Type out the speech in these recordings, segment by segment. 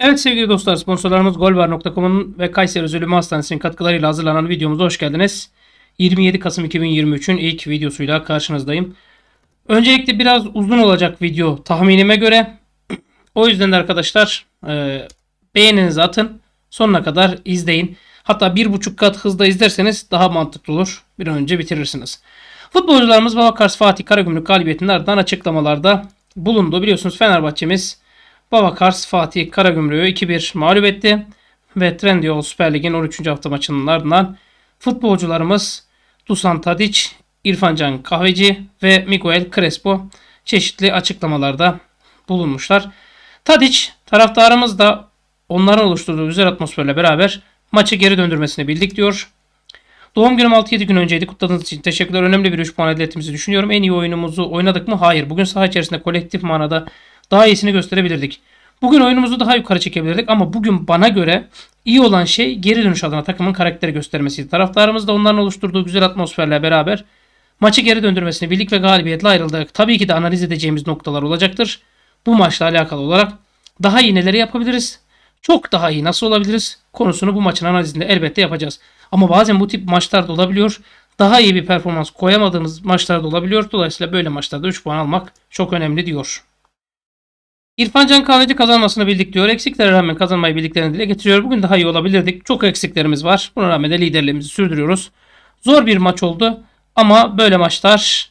Evet sevgili dostlar sponsorlarımız golver.com'un ve Kayseri Zulümü Hastanesi'nin katkılarıyla hazırlanan videomuza hoş geldiniz. 27 Kasım 2023'ün ilk videosuyla karşınızdayım. Öncelikle biraz uzun olacak video tahminime göre. O yüzden de arkadaşlar e, beğeninizi atın. Sonuna kadar izleyin. Hatta 1.5 kat hızda izlerseniz daha mantıklı olur. Bir an önce bitirirsiniz. Futbolcularımız Babakars Fatih Karagümrük galibiyetinin ardından açıklamalarda bulundu. Biliyorsunuz Fenerbahçe'miz Babakars Fatih Karagümrük'ü 2-1 mağlup etti. Ve Trendyol Süper Lig'in 13. hafta maçının ardından futbolcularımız Dusan Tadic, İrfancan Kahveci ve Miguel Crespo çeşitli açıklamalarda bulunmuşlar. Tadic taraftarımız da onların oluşturduğu güzel atmosferle beraber maçı geri döndürmesini bildik diyor. Doğum günüm 6-7 gün önceydi. Kutladığınız için teşekkürler. Önemli bir 3 puan elde ettiğimizi düşünüyorum. En iyi oyunumuzu oynadık mı? Hayır. Bugün saha içerisinde kolektif manada daha iyisini gösterebilirdik. Bugün oyunumuzu daha yukarı çekebilirdik ama bugün bana göre iyi olan şey geri dönüş adına takımın karakteri göstermesiydi. Taraftarımız da onların oluşturduğu güzel atmosferle beraber maçı geri döndürmesini birlik ve galibiyetle ayrıldık. Tabii ki de analiz edeceğimiz noktalar olacaktır. Bu maçla alakalı olarak daha iyi neleri yapabiliriz? Çok daha iyi nasıl olabiliriz? Konusunu bu maçın analizinde elbette yapacağız. Ama bazen bu tip maçlarda olabiliyor. Daha iyi bir performans koyamadığımız maçlarda olabiliyor. Dolayısıyla böyle maçlarda 3 puan almak çok önemli diyor. İrfan Can Kahveci kazanmasını bildik diyor. Eksiklere rağmen kazanmayı bildiklerini dile getiriyor. Bugün daha iyi olabilirdik. Çok eksiklerimiz var. Buna rağmen de liderliğimizi sürdürüyoruz. Zor bir maç oldu ama böyle maçlar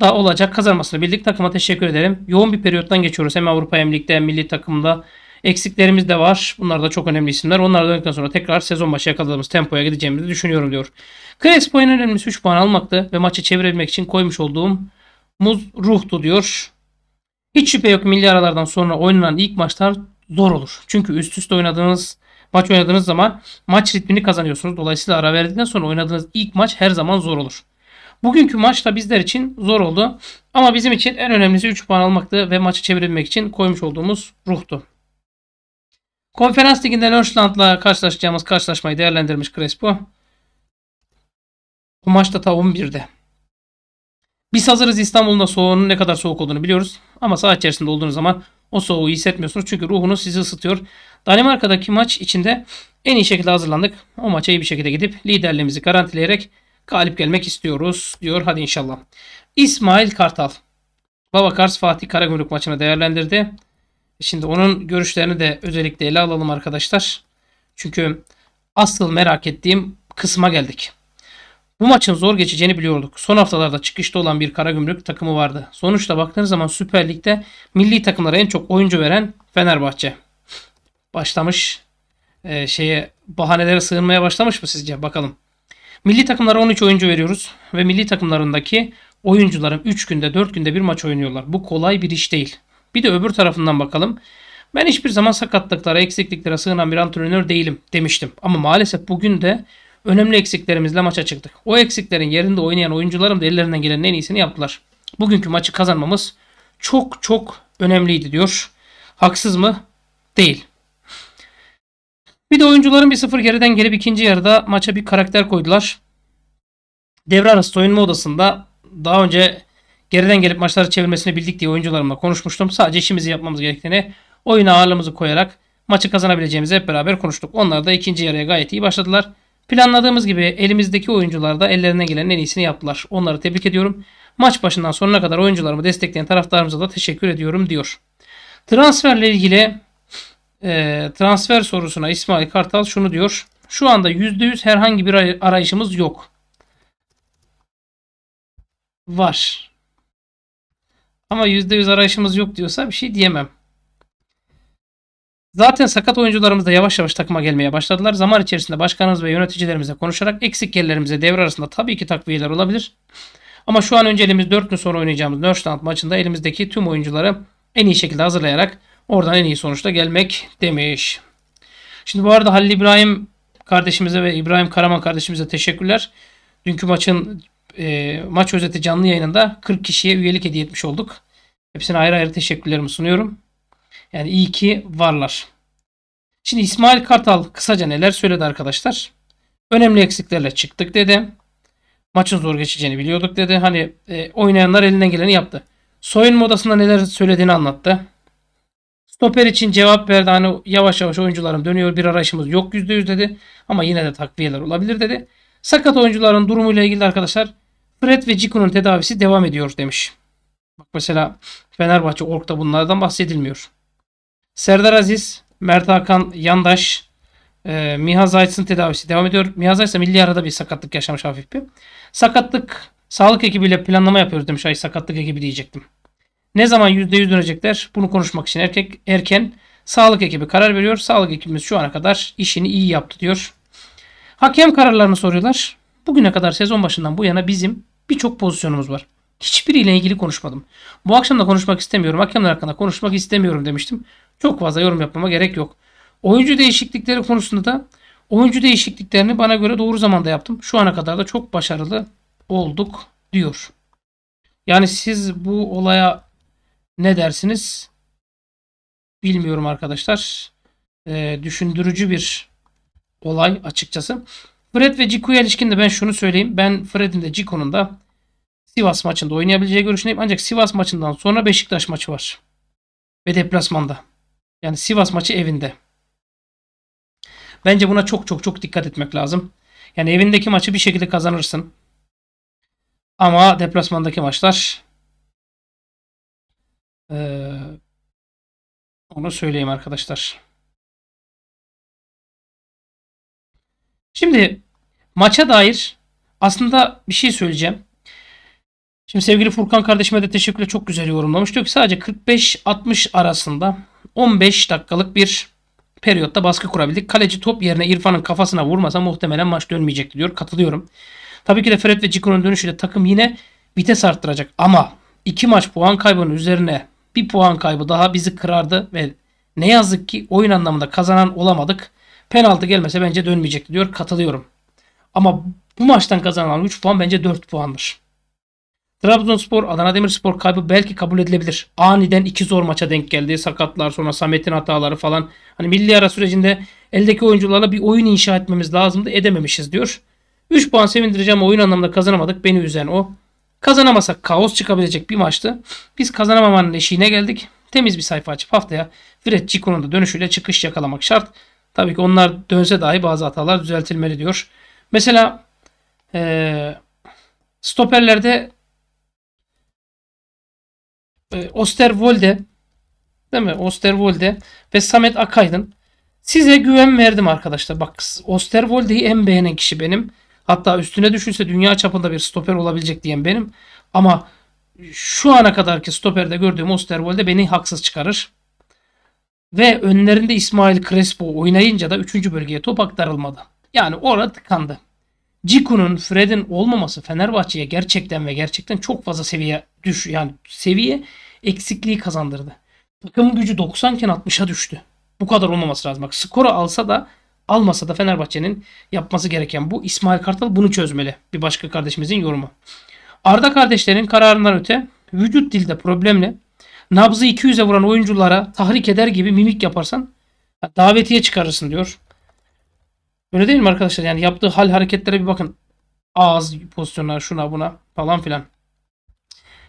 da olacak. Kazanmasını bildik. Takıma teşekkür ederim. Yoğun bir periyottan geçiyoruz. Hem Avrupa hem Lig'de hem milli takımda. Eksiklerimiz de var. Bunlar da çok önemli isimler. Onlar döndükten sonra tekrar sezon başı yakaladığımız tempoya gideceğimizi düşünüyorum diyor. Crespo'nun önemlisi 3 puan almaktı ve maçı çevirebilmek için koymuş olduğum muz ruhtu diyor. Hiç şüphe yok milli aralardan sonra oynanan ilk maçlar zor olur. Çünkü üst üste oynadığınız maç oynadığınız zaman maç ritmini kazanıyorsunuz. Dolayısıyla ara verdikten sonra oynadığınız ilk maç her zaman zor olur. Bugünkü maç da bizler için zor oldu. Ama bizim için en önemlisi 3 puan almaktı ve maçı çevirebilmek için koymuş olduğumuz ruhtu. Konferans liginde Nörsland'la karşılaşacağımız karşılaşmayı değerlendirmiş Crespo. Bu maçta ta 11'de. Biz hazırız İstanbul'un da soğuğunun ne kadar soğuk olduğunu biliyoruz. Ama saha içerisinde olduğunuz zaman o soğuğu hissetmiyorsunuz. Çünkü ruhunuz sizi ısıtıyor. Danimarka'daki maç içinde en iyi şekilde hazırlandık. O maça iyi bir şekilde gidip liderliğimizi garantileyerek galip gelmek istiyoruz diyor. Hadi inşallah. İsmail Kartal. Baba Babakars Fatih Karagümrük maçını değerlendirdi. Şimdi onun görüşlerini de özellikle ele alalım arkadaşlar. Çünkü asıl merak ettiğim kısma geldik. Bu maçın zor geçeceğini biliyorduk. Son haftalarda çıkışta olan bir kara Karagümrük takımı vardı. Sonuçta baktığınız zaman Süper Lig'de milli takımlara en çok oyuncu veren Fenerbahçe. Başlamış e, şeye bahanelere sığınmaya başlamış mı sizce? Bakalım. Milli takımlara 13 oyuncu veriyoruz ve milli takımlarındaki oyuncuların 3 günde 4 günde bir maç oynuyorlar. Bu kolay bir iş değil. Bir de öbür tarafından bakalım. Ben hiçbir zaman sakatlıklara, eksikliklere sığınan bir antrenör değilim demiştim. Ama maalesef bugün de Önemli eksiklerimizle maça çıktık. O eksiklerin yerinde oynayan oyuncularım da ellerinden gelenin en iyisini yaptılar. Bugünkü maçı kazanmamız çok çok önemliydi diyor. Haksız mı? Değil. Bir de oyuncuların bir sıfır geriden gelip ikinci yarıda maça bir karakter koydular. Devre arası soyunma odasında daha önce geriden gelip maçları çevirmesini bildik diye oyuncularımla konuşmuştum. Sadece işimizi yapmamız gerektiğini, oyuna ağırlığımızı koyarak maçı kazanabileceğimizi hep beraber konuştuk. Onlar da ikinci yarıya gayet iyi başladılar. Planladığımız gibi elimizdeki oyuncular da ellerine gelen en iyisini yaptılar. Onları tebrik ediyorum. Maç başından sonuna kadar oyuncularımı destekleyen taraftarımıza da teşekkür ediyorum diyor. Transferle ilgili e, transfer sorusuna İsmail Kartal şunu diyor. Şu anda %100 herhangi bir arayışımız yok. Var. Ama %100 arayışımız yok diyorsa bir şey diyemem. Zaten sakat oyuncularımız da yavaş yavaş takıma gelmeye başladılar. Zaman içerisinde başkanımız ve yöneticilerimize konuşarak eksik yerlerimize devre arasında tabii ki takviyeler olabilir. Ama şu an önceliğimiz 4 gün sonra oynayacağımız Nörstand maçında elimizdeki tüm oyuncuları en iyi şekilde hazırlayarak oradan en iyi sonuçta gelmek demiş. Şimdi bu arada Halil İbrahim kardeşimize ve İbrahim Karaman kardeşimize teşekkürler. Dünkü maçın e, maç özeti canlı yayınında 40 kişiye üyelik hediye etmiş olduk. Hepsine ayrı ayrı teşekkürlerimi sunuyorum. Yani iyi ki varlar. Şimdi İsmail Kartal kısaca neler söyledi arkadaşlar? Önemli eksiklerle çıktık dedi. Maçın zor geçeceğini biliyorduk dedi. Hani e, oynayanlar elinden geleni yaptı. Soyun modasında neler söylediğini anlattı. Stoper için cevap verdi. Hani yavaş yavaş oyuncularım dönüyor. Bir arayışımız yok %100 dedi. Ama yine de takviyeler olabilir dedi. Sakat oyuncuların durumuyla ilgili arkadaşlar Fred ve Ciku'nun tedavisi devam ediyor demiş. Bak mesela Fenerbahçe Ork'ta bunlardan bahsedilmiyor. Serdar Aziz, Mert Hakan Yandaş, e, Mihaz Aytsın tedavisi devam ediyor. Mihaz Aytsın milli arada bir sakatlık yaşamış hafif bir. Sakatlık sağlık ekibiyle planlama yapıyoruz demiş. Ay sakatlık ekibi diyecektim. Ne zaman %100 dönecekler? Bunu konuşmak için erkek erken sağlık ekibi karar veriyor. Sağlık ekibimiz şu ana kadar işini iyi yaptı diyor. Hakem kararlarını soruyorlar. Bugüne kadar sezon başından bu yana bizim birçok pozisyonumuz var. Hiçbiriyle ilgili konuşmadım. Bu akşam da konuşmak istemiyorum. Hakemler hakkında konuşmak istemiyorum demiştim. Çok fazla yorum yapmama gerek yok. Oyuncu değişiklikleri konusunda da oyuncu değişikliklerini bana göre doğru zamanda yaptım. Şu ana kadar da çok başarılı olduk diyor. Yani siz bu olaya ne dersiniz? Bilmiyorum arkadaşlar. E, düşündürücü bir olay açıkçası. Fred ve Ciku'ya ilişkin de ben şunu söyleyeyim. Ben Fred'in de Ciku'nun da Sivas maçında oynayabileceği görüşündeyim. Ancak Sivas maçından sonra Beşiktaş maçı var. Ve deplasmanda. Yani Sivas maçı evinde. Bence buna çok çok çok dikkat etmek lazım. Yani evindeki maçı bir şekilde kazanırsın. Ama deplasmandaki maçlar ee, onu söyleyeyim arkadaşlar. Şimdi maça dair aslında bir şey söyleyeceğim. Şimdi sevgili Furkan kardeşime de teşekkürle çok güzel yorumlamış. Diyor ki sadece 45-60 arasında 15 dakikalık bir periyotta baskı kurabildik. Kaleci top yerine İrfan'ın kafasına vurmasa muhtemelen maç dönmeyecekti diyor. Katılıyorum. Tabii ki de Fred ve Cikun'un dönüşüyle takım yine vites arttıracak. Ama iki maç puan kaybının üzerine bir puan kaybı daha bizi kırardı ve ne yazık ki oyun anlamında kazanan olamadık. Penaltı gelmese bence dönmeyecekti diyor. Katılıyorum. Ama bu maçtan kazanan 3 puan bence 4 puandır. Trabzonspor, Adana Demirspor kaybı belki kabul edilebilir. Aniden iki zor maça denk geldi. Sakatlar sonra Samet'in hataları falan. Hani milli ara sürecinde eldeki oyuncularla bir oyun inşa etmemiz lazımdı. Edememişiz diyor. 3 puan sevindireceğim oyun anlamında kazanamadık. Beni üzen o. Kazanamasak kaos çıkabilecek bir maçtı. Biz kazanamamanın eşiğine geldik. Temiz bir sayfa açıp haftaya Fred Cico'nun da dönüşüyle çıkış yakalamak şart. Tabii ki onlar dönse dahi bazı hatalar düzeltilmeli diyor. Mesela ee, stoperlerde e, Osterwolde değil mi? Osterwolde ve Samet Akaydın. Size güven verdim arkadaşlar. Bak Osterwolde'yi en beğenen kişi benim. Hatta üstüne düşünse dünya çapında bir stoper olabilecek diyen benim. Ama şu ana kadarki stoperde gördüğüm Osterwolde beni haksız çıkarır. Ve önlerinde İsmail Crespo oynayınca da 3. bölgeye top aktarılmadı. Yani orada tıkandı. Ciku'nun, Fred'in olmaması Fenerbahçe'ye gerçekten ve gerçekten çok fazla seviye düş yani seviye eksikliği kazandırdı. Takım gücü 90 iken 60'a düştü. Bu kadar olmaması lazım. Bak skoru alsa da almasa da Fenerbahçe'nin yapması gereken bu. İsmail Kartal bunu çözmeli. Bir başka kardeşimizin yorumu. Arda kardeşlerin kararından öte vücut dilde problemle nabzı 200'e vuran oyunculara tahrik eder gibi mimik yaparsan davetiye çıkarırsın diyor. Öyle değil mi arkadaşlar? Yani yaptığı hal hareketlere bir bakın. Ağız pozisyonlar şuna buna falan filan.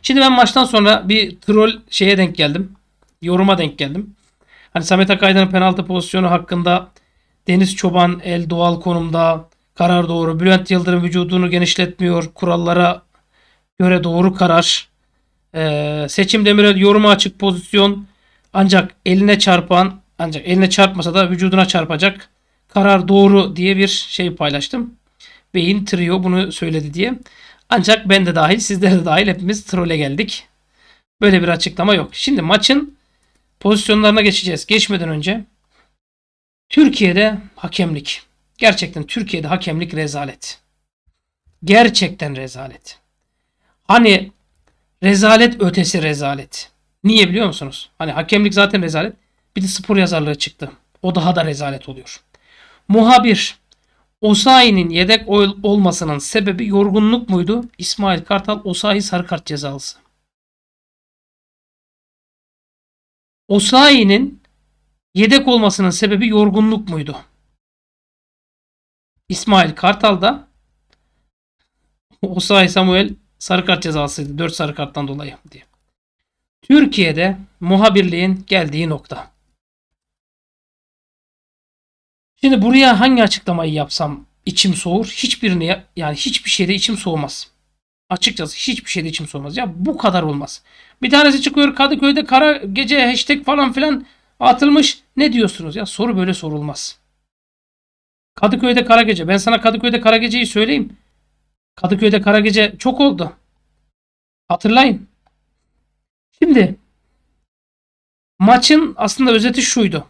Şimdi ben maçtan sonra bir troll şeye denk geldim. Yoruma denk geldim. Hani Samet Akaydın'ın penaltı pozisyonu hakkında Deniz Çoban el doğal konumda karar doğru. Bülent Yıldırım vücudunu genişletmiyor. Kurallara göre doğru karar. Ee, Seçim Demirel yoruma açık pozisyon. Ancak eline çarpan ancak eline çarpmasa da vücuduna çarpacak. Karar doğru diye bir şey paylaştım. Beyin trio bunu söyledi diye. Ancak ben de dahil sizler de dahil hepimiz trole geldik. Böyle bir açıklama yok. Şimdi maçın pozisyonlarına geçeceğiz. Geçmeden önce Türkiye'de hakemlik. Gerçekten Türkiye'de hakemlik rezalet. Gerçekten rezalet. Hani rezalet ötesi rezalet. Niye biliyor musunuz? Hani hakemlik zaten rezalet. Bir de spor yazarlığı çıktı. O daha da rezalet oluyor. Muhabir Osayi'nin yedek olmasının sebebi yorgunluk muydu? İsmail Kartal Osayi sarı kart cezası. Osayi'nin yedek olmasının sebebi yorgunluk muydu? İsmail Kartal da Osayi Samuel sarı kart cezasıydı. 4 sarı karttan dolayı diye. Türkiye'de muhabirliğin geldiği nokta. Şimdi buraya hangi açıklamayı yapsam içim soğur? Hiçbirini yani hiçbir şeyde içim soğumaz. Açıkçası hiçbir şeyde içim soğumaz. Ya bu kadar olmaz. Bir tanesi çıkıyor Kadıköy'de kara gece hashtag falan filan atılmış. Ne diyorsunuz? Ya soru böyle sorulmaz. Kadıköy'de kara gece. Ben sana Kadıköy'de kara geceyi söyleyeyim. Kadıköy'de kara gece çok oldu. Hatırlayın. Şimdi maçın aslında özeti şuydu.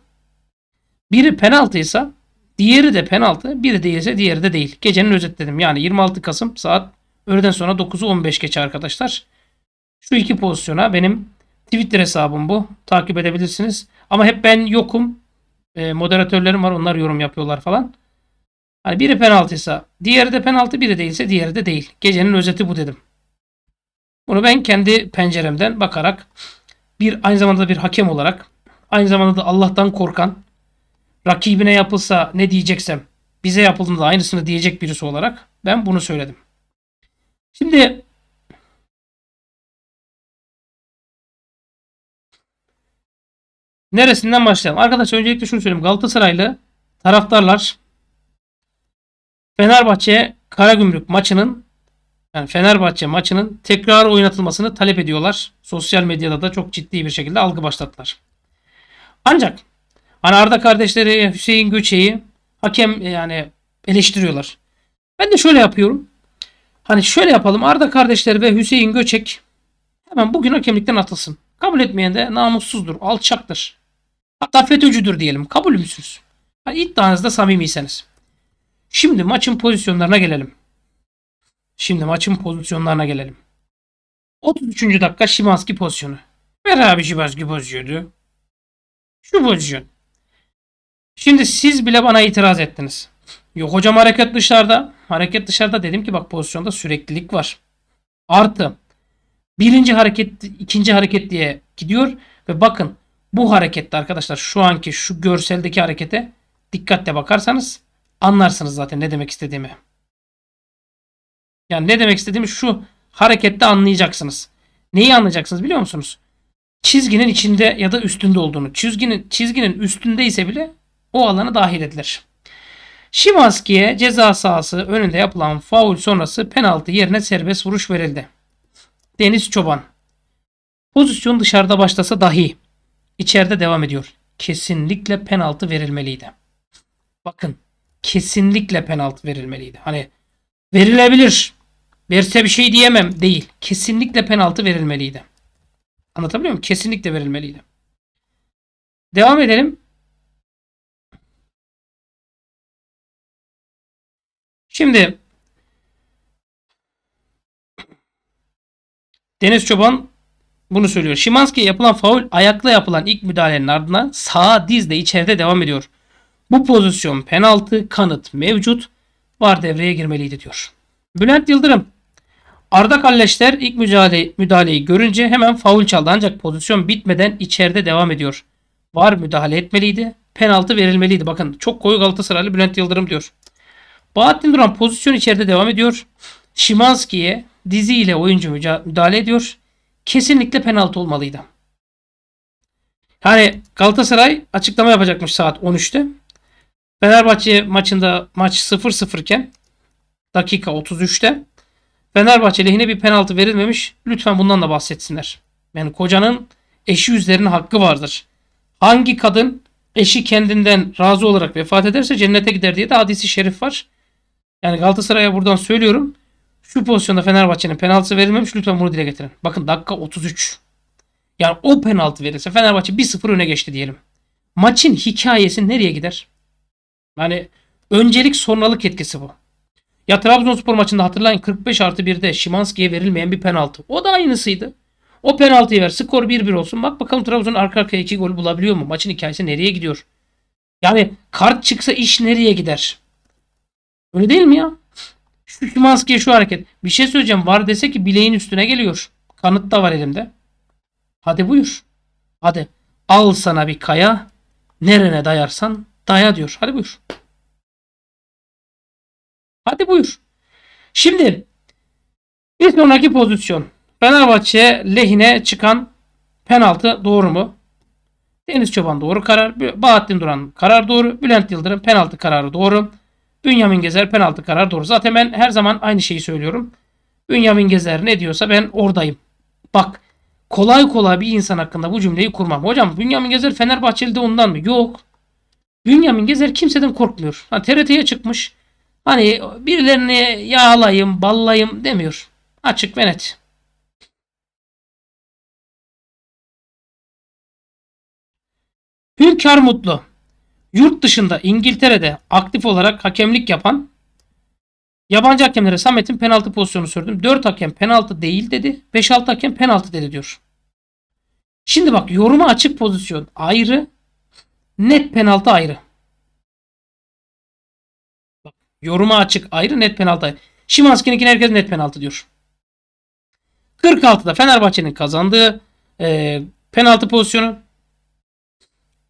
Biri penaltıysa Diğeri de penaltı. Biri değilse diğeri de değil. Gecenin özetledim. Yani 26 Kasım saat öğleden sonra 9'u 15 geçe arkadaşlar. Şu iki pozisyona benim Twitter hesabım bu. Takip edebilirsiniz. Ama hep ben yokum. E, moderatörlerim var. Onlar yorum yapıyorlar falan. Hani biri penaltıysa diğeri de penaltı biri değilse diğeri de değil. Gecenin özeti bu dedim. Bunu ben kendi penceremden bakarak bir aynı zamanda bir hakem olarak aynı zamanda da Allah'tan korkan rakibine yapılsa ne diyeceksem bize yapıldığında aynısını diyecek birisi olarak ben bunu söyledim. Şimdi neresinden başlayalım? Arkadaşlar öncelikle şunu söyleyeyim. Galatasaraylı taraftarlar Fenerbahçe Karagümrük maçının yani Fenerbahçe maçının tekrar oynatılmasını talep ediyorlar. Sosyal medyada da çok ciddi bir şekilde algı başlattılar. Ancak Hani Arda kardeşleri Hüseyin Göçe'yi hakem yani eleştiriyorlar. Ben de şöyle yapıyorum. Hani şöyle yapalım. Arda kardeşleri ve Hüseyin Göçek hemen bugün hakemlikten atılsın. Kabul etmeyen de namussuzdur, alçaktır. Hatta FETÖ'cüdür diyelim. Kabul müsünüz? Hani iddianızda samimiyseniz. Şimdi maçın pozisyonlarına gelelim. Şimdi maçın pozisyonlarına gelelim. 33. dakika Şimanski pozisyonu. Ver abi Şimanski pozisyonu. Şu pozisyon. Şimdi siz bile bana itiraz ettiniz. Yok hocam hareket dışarıda. Hareket dışarıda dedim ki bak pozisyonda süreklilik var. Artı birinci hareket ikinci hareket diye gidiyor. Ve bakın bu harekette arkadaşlar şu anki şu görseldeki harekete dikkatle bakarsanız anlarsınız zaten ne demek istediğimi. Yani ne demek istediğimi şu harekette anlayacaksınız. Neyi anlayacaksınız biliyor musunuz? Çizginin içinde ya da üstünde olduğunu. Çizginin çizginin üstünde ise bile o alana dahil edilir. Şimanski'ye ceza sahası önünde yapılan faul sonrası penaltı yerine serbest vuruş verildi. Deniz Çoban Pozisyon dışarıda başlasa dahi içeride devam ediyor. Kesinlikle penaltı verilmeliydi. Bakın kesinlikle penaltı verilmeliydi. Hani verilebilir. Verse bir şey diyemem değil. Kesinlikle penaltı verilmeliydi. Anlatabiliyor muyum? Kesinlikle verilmeliydi. Devam edelim. Şimdi Deniz Çoban bunu söylüyor. Şimanski'ye yapılan faul ayakla yapılan ilk müdahalenin ardından sağ dizle içeride devam ediyor. Bu pozisyon penaltı kanıt mevcut var devreye girmeliydi diyor. Bülent Yıldırım Arda Kalleşler ilk müdahale, müdahaleyi görünce hemen faul çaldı ancak pozisyon bitmeden içeride devam ediyor. Var müdahale etmeliydi. Penaltı verilmeliydi. Bakın çok koyu Galatasaraylı Bülent Yıldırım diyor. Bahattin Duran pozisyon içeride devam ediyor. Şimanski'ye diziyle oyuncu müdahale ediyor. Kesinlikle penaltı olmalıydı. Hani Galatasaray açıklama yapacakmış saat 13'te. Fenerbahçe maçında maç 0-0 iken dakika 33'te Fenerbahçe lehine bir penaltı verilmemiş. Lütfen bundan da bahsetsinler. Yani kocanın eşi üzerine hakkı vardır. Hangi kadın eşi kendinden razı olarak vefat ederse cennete gider diye de hadisi şerif var. Yani Galatasaray'a buradan söylüyorum. Şu pozisyonda Fenerbahçe'nin penaltısı verilmemiş. Lütfen bunu dile getirin. Bakın dakika 33. Yani o penaltı verirse Fenerbahçe 1-0 öne geçti diyelim. Maçın hikayesi nereye gider? Yani öncelik sonralık etkisi bu. Ya Trabzonspor maçında hatırlayın 45 artı 1'de Şimanski'ye verilmeyen bir penaltı. O da aynısıydı. O penaltıyı ver skor 1-1 olsun. Bak bakalım Trabzon arka arkaya 2 gol bulabiliyor mu? Maçın hikayesi nereye gidiyor? Yani kart çıksa iş nereye gider? Öyle değil mi ya? Şu Şimanski'ye şu hareket. Bir şey söyleyeceğim. Var dese ki bileğin üstüne geliyor. Kanıt da var elimde. Hadi buyur. Hadi. Al sana bir kaya. Nerene dayarsan daya diyor. Hadi buyur. Hadi buyur. Şimdi bir sonraki pozisyon. Fenerbahçe lehine çıkan penaltı doğru mu? Deniz Çoban doğru karar. Bahattin Duran karar doğru. Bülent Yıldırım penaltı kararı doğru. Bünyamin Gezer penaltı kararı doğru. Zaten ben her zaman aynı şeyi söylüyorum. Bünyamin Gezer ne diyorsa ben oradayım. Bak kolay kolay bir insan hakkında bu cümleyi kurmam. Hocam Bünyamin Gezer Fenerbahçeli ondan mı? Yok. Bünyamin Gezer kimseden korkmuyor. Ha, TRT'ye çıkmış. Hani birilerini yağlayayım, ballayayım demiyor. Açık ve net. Hünkar Mutlu yurt dışında İngiltere'de aktif olarak hakemlik yapan yabancı hakemlere Samet'in penaltı pozisyonu sürdüm. 4 hakem penaltı değil dedi. 5-6 hakem penaltı dedi diyor. Şimdi bak yoruma açık pozisyon ayrı. Net penaltı ayrı. Bak, yoruma açık ayrı net penaltı ayrı. Şimanski'ninkine herkes net penaltı diyor. 46'da Fenerbahçe'nin kazandığı e, penaltı pozisyonu.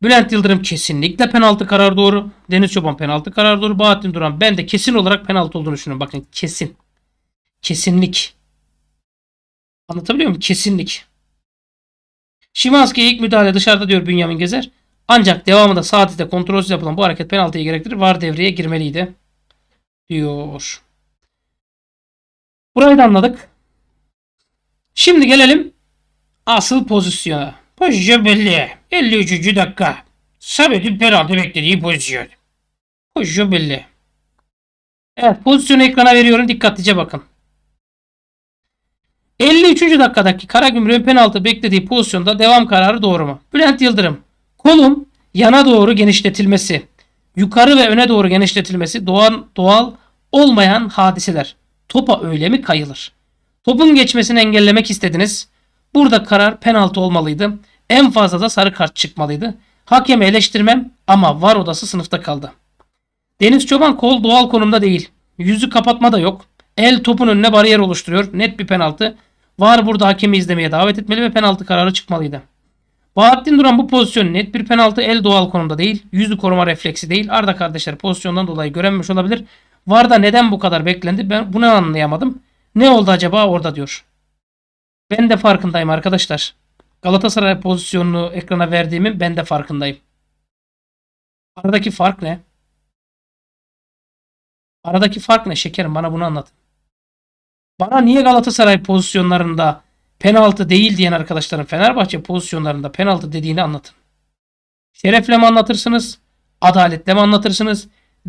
Bülent Yıldırım kesinlikle penaltı karar doğru. Deniz Çoban penaltı karar doğru. Bahattin Duran ben de kesin olarak penaltı olduğunu düşünüyorum. Bakın kesin. Kesinlik. Anlatabiliyor muyum? Kesinlik. Şimanski ilk müdahale dışarıda diyor Bünyamin Gezer. Ancak devamında saatinde kontrolsüz yapılan bu hareket penaltıyı gerektirir. Var devreye girmeliydi. Diyor. Burayı da anladık. Şimdi gelelim asıl pozisyona. Pozisyon belli. 53. dakika. Samet'in penaltı beklediği pozisyon. Pozisyon belli. Evet pozisyonu ekrana veriyorum. Dikkatlice bakın. 53. dakikadaki Karagümrük'ün penaltı beklediği pozisyonda devam kararı doğru mu? Bülent Yıldırım. Kolun yana doğru genişletilmesi, yukarı ve öne doğru genişletilmesi doğan, doğal olmayan hadiseler. Topa öyle mi kayılır? Topun geçmesini engellemek istediniz. Burada karar penaltı olmalıydı. En fazla da sarı kart çıkmalıydı. Hakemi eleştirmem ama var odası sınıfta kaldı. Deniz Çoban kol doğal konumda değil. Yüzü kapatma da yok. El topun önüne bariyer oluşturuyor. Net bir penaltı. Var burada hakemi izlemeye davet etmeli ve penaltı kararı çıkmalıydı. Bahattin Duran bu pozisyon net bir penaltı el doğal konumda değil. Yüzü koruma refleksi değil. Arda kardeşler pozisyondan dolayı görememiş olabilir. Varda neden bu kadar beklendi ben bunu anlayamadım. Ne oldu acaba orada diyor. Ben de farkındayım arkadaşlar. Galatasaray pozisyonunu ekrana verdiğimin ben de farkındayım. Aradaki fark ne? Aradaki fark ne şekerim bana bunu anlat. Bana niye Galatasaray pozisyonlarında penaltı değil diyen arkadaşların Fenerbahçe pozisyonlarında penaltı dediğini anlatın. Şerefle mi anlatırsınız? Adaletle mi anlatırsınız?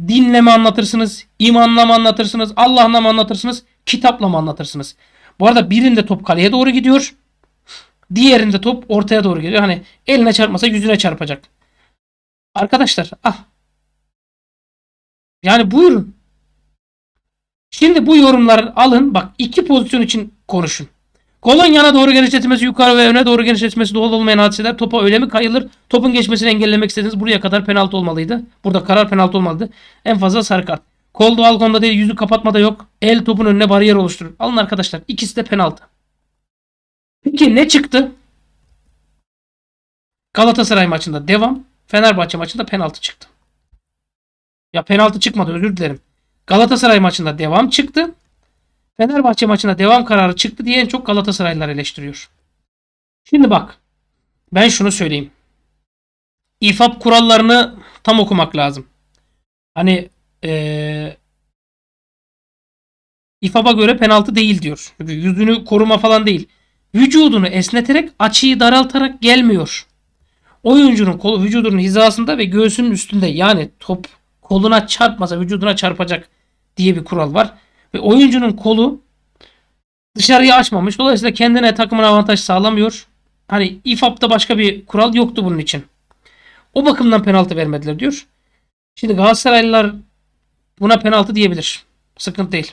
Dinle mi anlatırsınız? İmanla mı anlatırsınız? Allah'la mı anlatırsınız? Kitapla mı anlatırsınız? Bu arada birinde top kaleye doğru gidiyor. Diğerinde top ortaya doğru geliyor. Hani eline çarpmasa yüzüne çarpacak. Arkadaşlar ah. Yani buyurun. Şimdi bu yorumları alın. Bak iki pozisyon için konuşun. Kolon yana doğru genişletmesi, yukarı ve öne doğru genişletmesi doğal olmayan hadiseler topa öyle mi kayılır? Topun geçmesini engellemek istediniz. Buraya kadar penaltı olmalıydı. Burada karar penaltı olmalıydı. En fazla sarı kart. Kol doğal konuda değil, yüzü kapatma da yok. El topun önüne bariyer oluşturur. Alın arkadaşlar. ikisi de penaltı. Peki ne çıktı? Galatasaray maçında devam. Fenerbahçe maçında penaltı çıktı. Ya penaltı çıkmadı özür dilerim. Galatasaray maçında devam çıktı. Fenerbahçe maçında devam kararı çıktı diye en çok Galatasaraylılar eleştiriyor. Şimdi bak. Ben şunu söyleyeyim. İFAP kurallarını tam okumak lazım. Hani ee, İFAP'a göre penaltı değil diyor. Yüzünü koruma falan değil vücudunu esneterek açıyı daraltarak gelmiyor. Oyuncunun kolu vücudunun hizasında ve göğsünün üstünde yani top koluna çarpmasa vücuduna çarpacak diye bir kural var. Ve oyuncunun kolu dışarıya açmamış. Dolayısıyla kendine takımına avantaj sağlamıyor. Hani ifapta başka bir kural yoktu bunun için. O bakımdan penaltı vermediler diyor. Şimdi Galatasaraylılar buna penaltı diyebilir. Sıkıntı değil.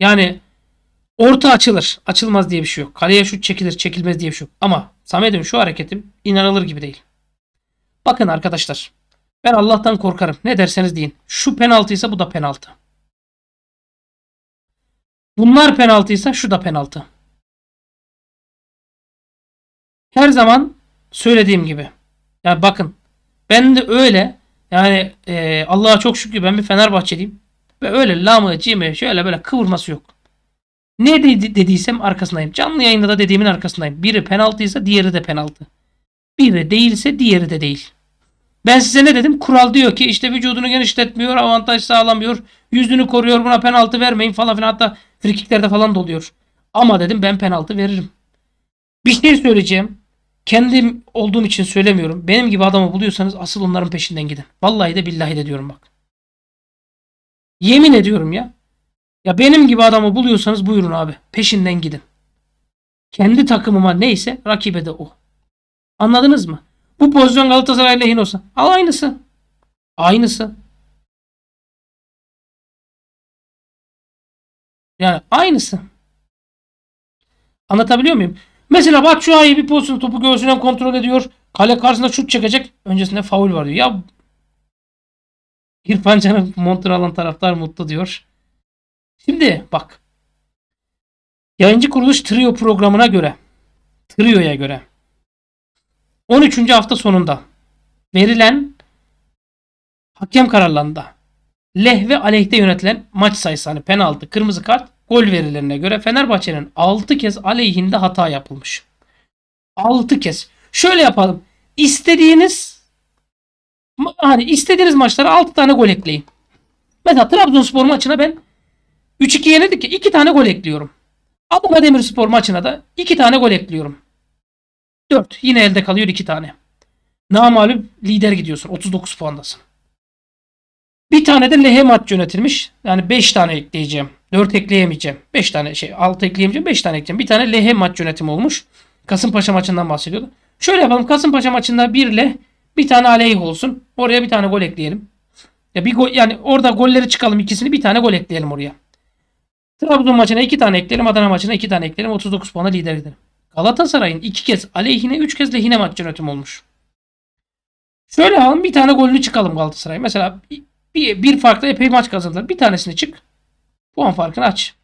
Yani Orta açılır. Açılmaz diye bir şey yok. Kaleye şut çekilir çekilmez diye bir şey yok. Ama Samet'in şu hareketim inanılır gibi değil. Bakın arkadaşlar. Ben Allah'tan korkarım. Ne derseniz deyin. Şu penaltıysa bu da penaltı. Bunlar penaltıysa şu da penaltı. Her zaman söylediğim gibi. Yani bakın. Ben de öyle. Yani e, Allah'a çok şükür ben bir Fenerbahçeliyim. Ve öyle lamı, cimi şöyle böyle kıvırması yok. Ne dedi, dediysem arkasındayım. Canlı yayında da dediğimin arkasındayım. Biri penaltıysa diğeri de penaltı. Biri değilse diğeri de değil. Ben size ne dedim? Kural diyor ki işte vücudunu genişletmiyor, avantaj sağlamıyor, yüzünü koruyor, buna penaltı vermeyin falan filan. Hatta frikiklerde falan doluyor. Ama dedim ben penaltı veririm. Bir şey söyleyeceğim. Kendim olduğum için söylemiyorum. Benim gibi adamı buluyorsanız asıl onların peşinden gidin. Vallahi de billahi de diyorum bak. Yemin ediyorum ya. Ya benim gibi adamı buluyorsanız buyurun abi. Peşinden gidin. Kendi takımıma neyse rakibe de o. Anladınız mı? Bu pozisyon Galatasaray lehine olsa. Al aynısı. Aynısı. Yani aynısı. Anlatabiliyor muyum? Mesela Batshuayi bir pozisyonu topu göğsünden kontrol ediyor. Kale karşısında şut çekecek. Öncesinde faul var diyor. Ya İrfan Can'ın montunu alan taraftar mutlu diyor. Şimdi bak. Yayıncı kuruluş Trio programına göre Trio'ya göre 13. hafta sonunda verilen hakem kararlarında leh ve aleyhte yönetilen maç sayısı hani penaltı, kırmızı kart, gol verilerine göre Fenerbahçe'nin 6 kez aleyhinde hata yapılmış. 6 kez. Şöyle yapalım. İstediğiniz hani istediğiniz maçlara 6 tane gol ekleyin. Mesela Trabzonspor maçına ben 3-2 yenildik ya 2 tane gol ekliyorum. Abuga Demirspor maçına da 2 tane gol ekliyorum. 4. Yine elde kalıyor 2 tane. Namalum lider gidiyorsun. 39 puandasın. Bir tane de lehe maç yönetilmiş. Yani 5 tane ekleyeceğim. 4 ekleyemeyeceğim. 5 tane şey 6 ekleyemeyeceğim. 5 tane ekleyeceğim. Bir tane lehe maç yönetimi olmuş. Kasımpaşa maçından bahsediyordu. Şöyle yapalım. Kasımpaşa maçında bir leh bir tane aleyh olsun. Oraya bir tane gol ekleyelim. Ya bir gol yani orada golleri çıkalım ikisini bir tane gol ekleyelim oraya. Trabzon maçına 2 tane ekleyelim. Adana maçına 2 tane ekleyelim. 39 puana lider gidelim. Galatasaray'ın 2 kez aleyhine 3 kez lehine maç yönetimi olmuş. Şöyle alalım bir tane golünü çıkalım Galatasaray. Mesela bir, bir farkla epey maç kazandılar. Bir tanesini çık. Puan farkını aç.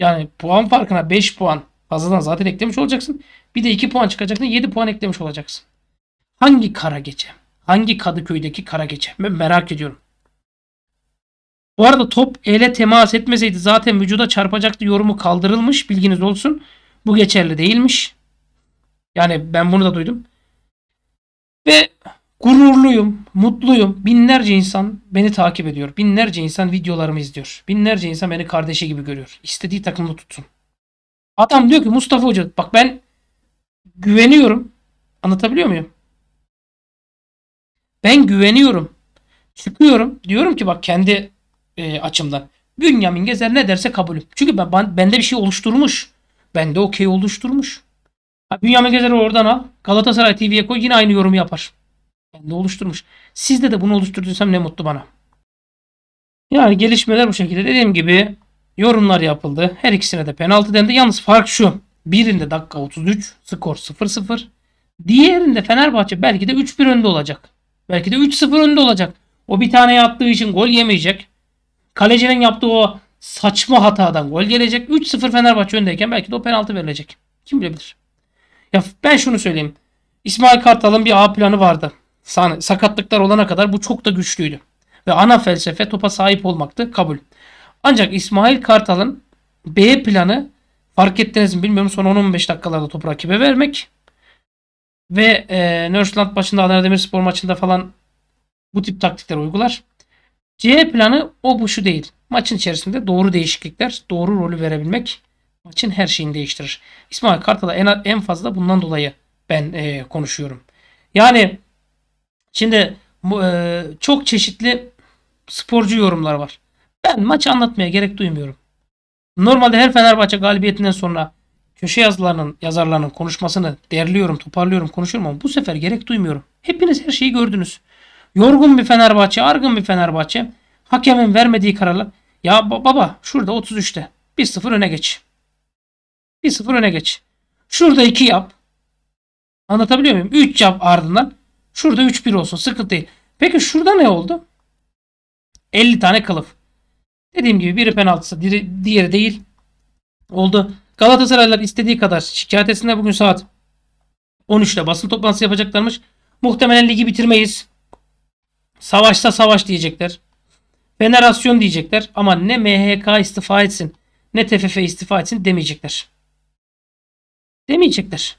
Yani puan farkına 5 puan fazladan zaten eklemiş olacaksın. Bir de 2 puan çıkacaksın. 7 puan eklemiş olacaksın. Hangi kara gece? Hangi Kadıköy'deki kara gece? Ben merak ediyorum. Bu arada top ele temas etmeseydi zaten vücuda çarpacaktı yorumu kaldırılmış. Bilginiz olsun. Bu geçerli değilmiş. Yani ben bunu da duydum. Ve gururluyum, mutluyum. Binlerce insan beni takip ediyor. Binlerce insan videolarımı izliyor. Binlerce insan beni kardeşi gibi görüyor. İstediği takımda tutsun. Adam diyor ki Mustafa Hoca bak ben güveniyorum. Anlatabiliyor muyum? Ben güveniyorum. Çıkıyorum. Diyorum ki bak kendi e, açımdan. Bünyamin Gezer ne derse kabulüm. Çünkü ben, ben bende bir şey oluşturmuş. Bende okey oluşturmuş. Ha, Bünyamin Gezer'i oradan al. Galatasaray TV'ye koy yine aynı yorumu yapar. Bende oluşturmuş. Sizde de bunu oluşturduysam ne mutlu bana. Yani gelişmeler bu şekilde. Dediğim gibi yorumlar yapıldı. Her ikisine de penaltı dendi. Yalnız fark şu. Birinde dakika 33 skor 0-0. Diğerinde Fenerbahçe belki de 3-1 önde olacak. Belki de 3-0 önde olacak. O bir tane attığı için gol yemeyecek. Kalecinin yaptığı o saçma hatadan gol gelecek. 3-0 Fenerbahçe öndeyken belki de o penaltı verilecek. Kim bilebilir? Ya ben şunu söyleyeyim. İsmail Kartal'ın bir A planı vardı. Sakatlıklar olana kadar bu çok da güçlüydü. Ve ana felsefe topa sahip olmaktı. Kabul. Ancak İsmail Kartal'ın B planı fark ettiniz mi bilmiyorum son 10-15 dakikalarda topu rakibe vermek. Ve e, Nörsland maçında Adana Demirspor maçında falan bu tip taktikler uygular. C planı o bu şu değil. Maçın içerisinde doğru değişiklikler, doğru rolü verebilmek maçın her şeyini değiştirir. İsmail Kartal'a en, en fazla bundan dolayı ben e, konuşuyorum. Yani şimdi bu, e, çok çeşitli sporcu yorumlar var. Ben maçı anlatmaya gerek duymuyorum. Normalde her Fenerbahçe galibiyetinden sonra köşe yazılarının yazarlarının konuşmasını derliyorum, toparlıyorum, konuşuyorum ama bu sefer gerek duymuyorum. Hepiniz her şeyi gördünüz. Yorgun bir Fenerbahçe, argın bir Fenerbahçe. Hakemin vermediği kararla ya baba şurada 33'te 1-0 öne geç. 1-0 öne geç. Şurada 2 yap. Anlatabiliyor muyum? 3 yap ardından. Şurada 3-1 olsun. Sıkıntı değil. Peki şurada ne oldu? 50 tane kılıf. Dediğim gibi biri penaltısı diğeri değil. Oldu. Galatasaraylar istediği kadar şikayet etsinler bugün saat 13'te basın toplantısı yapacaklarmış. Muhtemelen ligi bitirmeyiz. Savaşta savaş diyecekler. venerasyon diyecekler ama ne MHK istifa etsin ne TFF istifa etsin demeyecekler. Demeyecekler.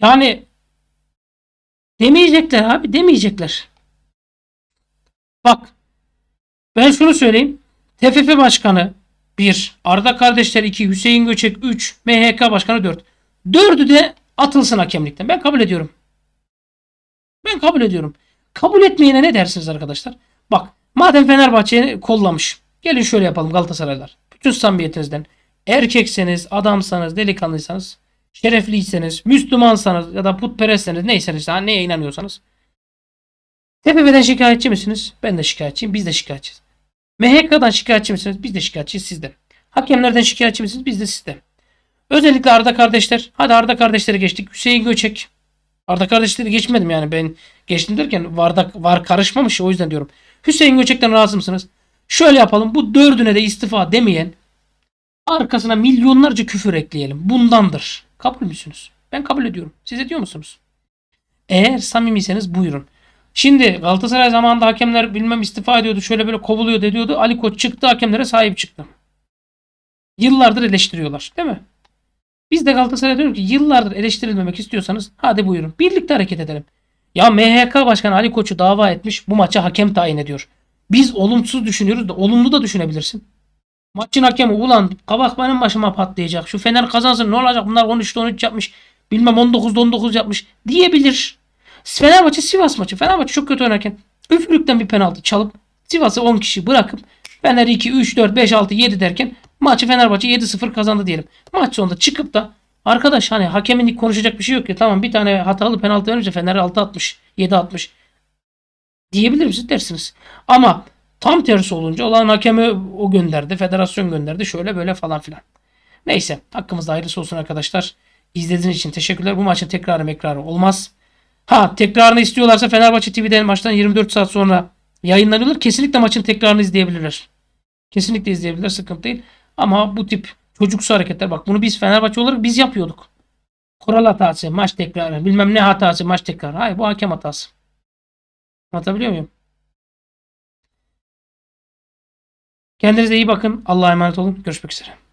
Yani demeyecekler abi demeyecekler. Bak ben şunu söyleyeyim. TFF Başkanı 1, Arda Kardeşler 2, Hüseyin Göçek 3, MHK Başkanı 4. Dört. 4'ü de atılsın hakemlikten. Ben kabul ediyorum. Ben kabul ediyorum. Kabul etmeyene ne dersiniz arkadaşlar? Bak madem Fenerbahçe'yi kollamış. Gelin şöyle yapalım Galatasaraylar. Bütün samimiyetinizden. Erkekseniz, adamsanız, delikanlıysanız, şerefliyseniz, Müslümansanız ya da putperestseniz neyseniz daha neye inanıyorsanız. tepeden şikayetçi misiniz? Ben de şikayetçiyim. Biz de şikayetçiyiz. MHK'dan şikayetçi misiniz? Biz de şikayetçiyiz sizde. Hakemlerden şikayetçi misiniz? Biz de sizde. Özellikle Arda kardeşler. Hadi Arda kardeşleri geçtik. Hüseyin Göçek. Arda kardeşleri geçmedim yani ben geçtim derken varda, var karışmamış o yüzden diyorum. Hüseyin Göçek'ten razı mısınız? Şöyle yapalım bu dördüne de istifa demeyen arkasına milyonlarca küfür ekleyelim. Bundandır. Kabul müsünüz? Ben kabul ediyorum. Siz ediyor musunuz? Eğer samimiyseniz buyurun. Şimdi Galatasaray zamanında hakemler bilmem istifa ediyordu şöyle böyle kovuluyor diyordu. Ali Koç çıktı hakemlere sahip çıktı. Yıllardır eleştiriyorlar değil mi? Biz de Galatasaray diyorum ki yıllardır eleştirilmemek istiyorsanız hadi buyurun. Birlikte hareket edelim. Ya MHK Başkanı Ali Koç'u dava etmiş bu maça hakem tayin ediyor. Biz olumsuz düşünüyoruz da olumlu da düşünebilirsin. Maçın hakemi ulan kabak benim başıma patlayacak. Şu Fener kazansın ne olacak bunlar 13'te 13 yapmış. Bilmem 19'da 19 yapmış diyebilir. Fenerbahçe Sivas maçı. Fenerbahçe çok kötü oynarken üfürükten bir penaltı çalıp Sivas'ı 10 kişi bırakıp Fener 2, 3, 4, 5, 6, 7 derken Maçı Fenerbahçe 7-0 kazandı diyelim. Maç sonunda çıkıp da arkadaş hani hakemin konuşacak bir şey yok ya tamam bir tane hatalı penaltı önce Fener 6 atmış 7 atmış diyebilir misiniz dersiniz. Ama tam tersi olunca olan hakemi o gönderdi federasyon gönderdi şöyle böyle falan filan. Neyse hakkımızda hayırlısı olsun arkadaşlar. İzlediğiniz için teşekkürler. Bu maçın tekrarı mekrarı olmaz. Ha tekrarını istiyorlarsa Fenerbahçe TV'den maçtan 24 saat sonra yayınlanıyorlar. Kesinlikle maçın tekrarını izleyebilirler. Kesinlikle izleyebilirler. Sıkıntı değil. Ama bu tip çocuksu hareketler bak bunu biz Fenerbahçe olarak biz yapıyorduk. Kural hatası, maç tekrarı, bilmem ne hatası, maç tekrarı. Hayır bu hakem hatası. Anlatabiliyor muyum? Kendinize iyi bakın. Allah'a emanet olun. Görüşmek üzere.